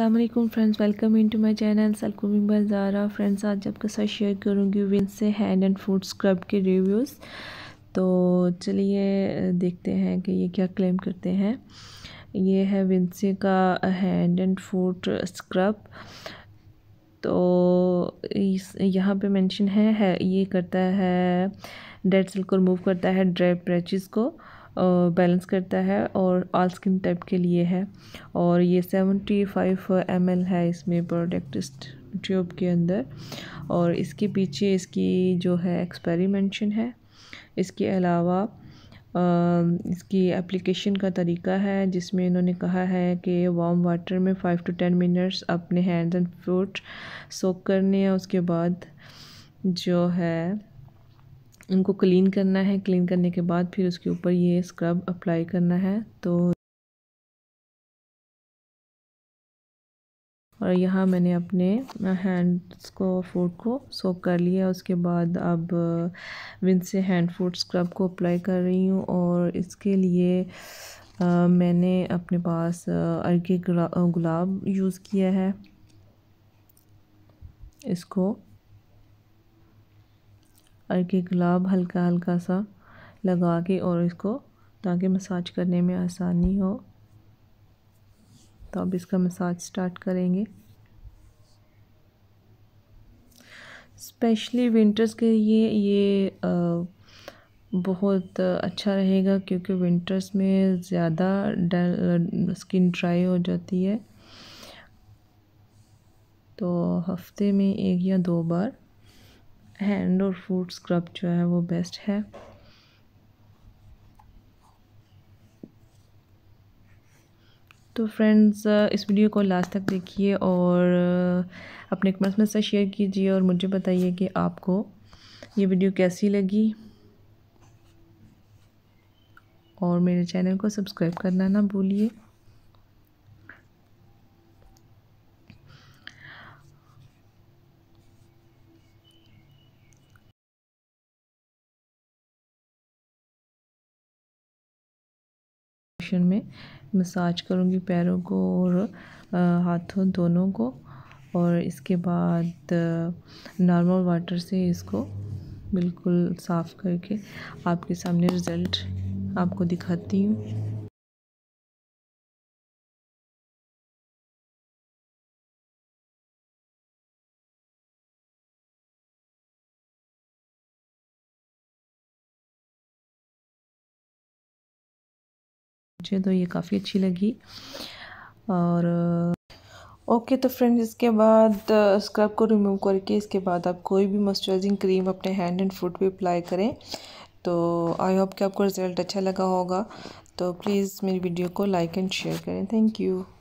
Aslam friends welcome into my channel सलकुमी बाजारा friends आज आपके साथ शेयर करूँगी विंस से हैंड एंड फूड स्क्रब के रिव्यूज़ तो चलिए देखते हैं कि ये क्या क्लेम करते हैं ये है विंसे का हैंड एंड फूड स्क्रब तो इस यहाँ पे मेंशन है, है ये करता है डेड सिल्क को रिमूव करता है ड्राई पैचेस को बैलेंस करता है और ऑल स्किन टाइप के लिए है और ये सेवेंटी फाइव एम है इसमें प्रोडक्ट ट्यूब के अंदर और इसके पीछे इसकी जो है एक्सपेरिमेंशन है इसके अलावा इसकी एप्लीकेशन का तरीका है जिसमें इन्होंने कहा है कि वार्म वाटर में फ़ाइव टू टेन मिनट्स अपने हैंड्स एंड फ्रूट सोक करने हैं उसके बाद जो है उनको क्लीन करना है क्लीन करने के बाद फिर उसके ऊपर ये स्क्रब अप्लाई करना है तो और यहाँ मैंने अपने हैंड्स को फूड को सोक कर लिया उसके बाद अब विन से हैंड फूड स्क्रब को अप्लाई कर रही हूँ और इसके लिए आ, मैंने अपने पास अर्घे गुलाब यूज़ किया है इसको और एक गुलाब हल्का हल्का सा लगा के और इसको ताकि मसाज करने में आसानी हो तो अब इसका मसाज स्टार्ट करेंगे स्पेशली विंटर्स के लिए ये आ, बहुत अच्छा रहेगा क्योंकि विंटर्स में ज़्यादा स्किन ड्राई हो जाती है तो हफ्ते में एक या दो बार हैंड और फूड स्क्रब जो है वो बेस्ट है तो फ्रेंड्स इस वीडियो को लास्ट तक देखिए और अपने कमेंट्स में से शेयर कीजिए और मुझे बताइए कि आपको ये वीडियो कैसी लगी और मेरे चैनल को सब्सक्राइब करना ना भूलिए डायरेक्शन में मसाज करूँगी पैरों को और हाथों दोनों को और इसके बाद नॉर्मल वाटर से इसको बिल्कुल साफ़ करके आपके सामने रिज़ल्ट आपको दिखाती हूँ मुझे तो ये काफ़ी अच्छी लगी और ओके तो फ्रेंड्स इसके बाद स्क्रब को रिमूव करके इसके बाद आप कोई भी मॉइस्चराइजिंग क्रीम अपने हैंड एंड फुट पे अप्लाई करें तो आई होप कि आपको रिज़ल्ट अच्छा लगा होगा तो प्लीज़ मेरी वीडियो को लाइक एंड शेयर करें थैंक यू